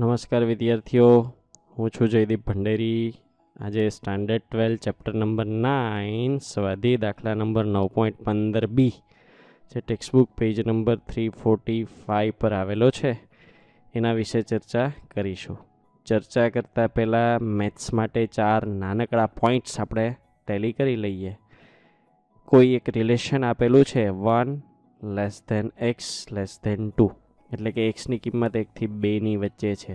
નમસ્કાર વિદ્યાર્થીઓ હું છું જયદીપ ભંડેરી આજે standard twelfth chapter number nine સ્વાધી દાખલા નંબર નવ પોઈન્ટ પંદર બી જે textbook page number three forty five પર આવેલો છે એના વિશે ચર્ચા કરીશું ચર્ચા કરતાં પહેલાં મેથ્સ માટે ચાર નાનકડા પોઈન્ટ્સ આપણે ટેલી કરી લઈએ કોઈ એક રિલેશન આપેલું છે one less than X less than two એટલે કે એક્સની કિંમત એકથી બેની વચ્ચે છે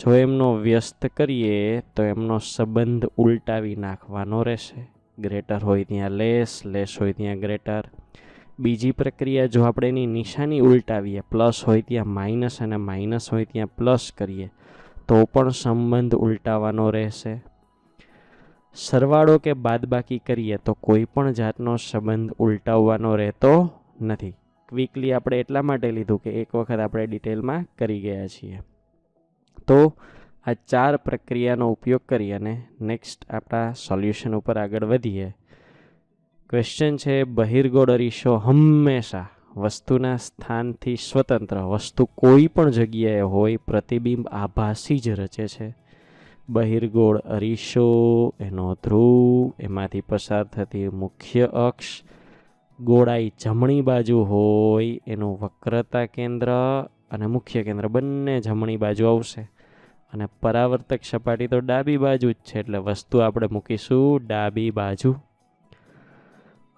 જો એમનો વ્યસ્ત કરીએ તો એમનો સંબંધ ઉલટાવી નાખવાનો રહેશે ગ્રેટર હોય ત્યાં લેસ લેસ હોય ત્યાં ગ્રેટર બીજી પ્રક્રિયા જો આપણે એની નિશાની ઉલટાવીએ પ્લસ હોય ત્યાં માઇનસ અને માઇનસ હોય ત્યાં પ્લસ કરીએ તો પણ સંબંધ ઉલટાવાનો રહેશે સરવાળો કે બાદબાકી કરીએ તો કોઈ પણ જાતનો સંબંધ ઉલટાવવાનો રહેતો નથી વીકલી આપણે એટલા માટે લીધું કે એક વખત આપણે ડિટેલમાં કરી ગયા છીએ તો આ ચાર પ્રક્રિયાનો ઉપયોગ કરી અને નેક્સ્ટ આપણા સોલ્યુશન ઉપર આગળ વધીએ ક્વેશ્ચન છે બહિર્ગોળ અરીશો હંમેશા વસ્તુના સ્થાનથી સ્વતંત્ર વસ્તુ કોઈ પણ જગ્યાએ હોય પ્રતિબિંબ આભાસી જ રચે છે બહિર્ગોળ અરીશો એનો ધ્રુવ એમાંથી પસાર થતી મુખ્ય અક્ષ ગોળાઈ જમણી બાજુ હોય એનું વક્રતા કેન્દ્ર અને મુખ્ય કેન્દ્ર બંને જમણી બાજુ આવશે અને પરાવર્તક સપાટી તો ડાબી બાજુ જ છે એટલે વસ્તુ આપણે મૂકીશું ડાબી બાજુ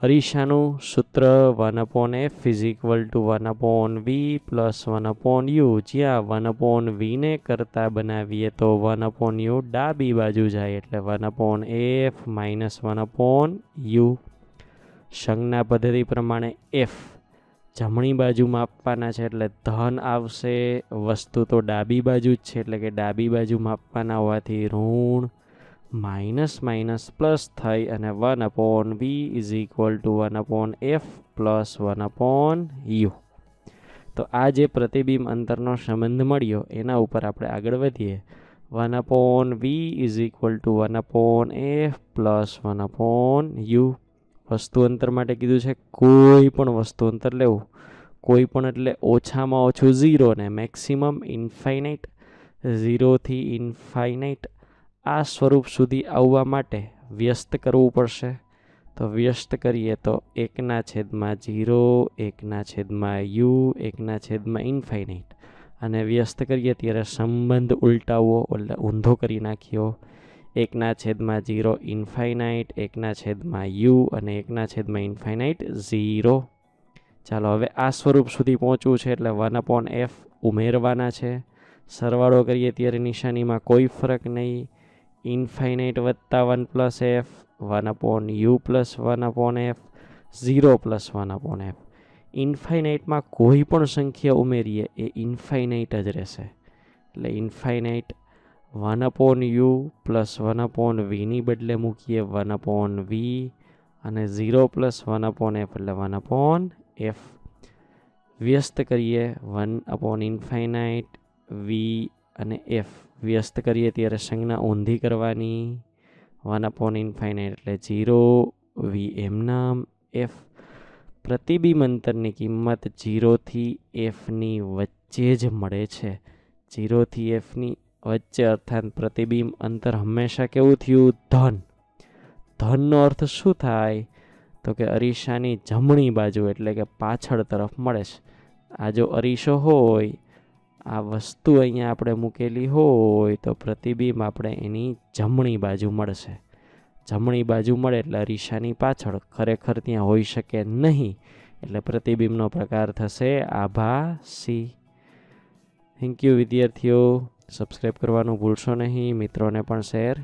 અરીસાનું સૂત્ર one upon F is to one upon V plus one upon U જ્યાં વન અપોન વીને કરતા બનાવીએ તો વન અપોન યુ ડાબી બાજુ જાય એટલે one upon F minus one upon U સંજ્ઞા પદ્ધતિ પ્રમાણે એફ જમણી બાજુ માપવાના છે એટલે ધન આવશે વસ્તુ તો ડાબી બાજુ જ છે એટલે કે ડાબી બાજુ માપવાના હોવાથી ઋણ માઇનસ માઇનસ પ્લસ થઈ અને one upon V is equal to one upon F plus one upon U તો આ જે પ્રતિબિંબ અંતરનો સંબંધ મળ્યો એના ઉપર આપણે આગળ વધીએ one upon V is equal to one upon F plus one upon U વસ્તુ અંતર માટે કીધું છે કોઈ પણ વસ્તુ અંતર લેવું કોઈ પણ એટલે ઓછામાં ઓછું ઝીરો ને મેક્સિમમ ઇન્ફાઇનાઇટ ઝીરોથી ઇન્ફાઇનાઇટ આ સ્વરૂપ સુધી આવવા માટે વ્યસ્ત કરવું પડશે તો વ્યસ્ત કરીએ તો એકના છેદમાં ઝીરો એકના છેદમાં યુ એકના છેદમાં ઇન્ફાઇનાઇટ અને વ્યસ્ત કરીએ ત્યારે સંબંધ ઉલટાવવો એટલે ઊંધો કરી નાખ્યો એકના છેદમાં ઝીરો ઇન્ફાઇનાઇટ એકના છેદમાં યુ અને એકના છેદમાં ઇન્ફાઇનાઇટ ઝીરો ચાલો હવે આ સ્વરૂપ સુધી પહોંચવું છે એટલે વન અપોન એફ ઉમેરવાના છે સરવાળો કરીએ ત્યારે નિશાનીમાં કોઈ ફરક નહીં ઇન્ફાઇનાઇટ વત્તા one plus F one upon U plus one upon F zero plus one upon F ઇન્ફાઇનાઇટમાં કોઈ પણ સંખ્યા ઉમેરીએ એ ઇન્ફાઇનાઇટ જ રહેશે એટલે infinite one upon U plus one upon વીની બદલે મૂકીએ વન અપોન વી અને zero plus one upon F એટલે વન અપોન એફ વ્યસ્ત કરીએ વન અપોન ઇન્ફાઇનાઇટ વી અને એફ વ્યસ્ત કરીએ ત્યારે સંજ્ઞા ઊંધી કરવાની વન અપોન ઇન્ફાઇનાઇટ એટલે ઝીરો વી એમનામ એફ પ્રતિબિંબ અંતરની કિંમત ઝીરોથી એફની વચ્ચે જ મળે છે ઝીરોથી એફની વચ્ચે અર્થાત પ્રતિબિંબ અંતર હંમેશા કેવું થયું ધન ધનનો અર્થ શું થાય તો કે અરીસાની જમણી બાજુ એટલે કે પાછળ તરફ મળે છે આ જો અરીસો હોય આ વસ્તુ અહીંયા આપણે મૂકેલી હોય તો પ્રતિબિંબ આપણે એની જમણી બાજુ મળશે જમણી બાજુ મળે એટલે અરીસાની પાછળ ખરેખર ત્યાં હોઈ શકે નહીં એટલે પ્રતિબિંબનો પ્રકાર થશે આભા સી થેન્ક યુ વિદ્યાર્થીઓ સબસ્ક્રાઈબ કરવાનું ભૂલશો નહીં મિત્રોને પણ શેર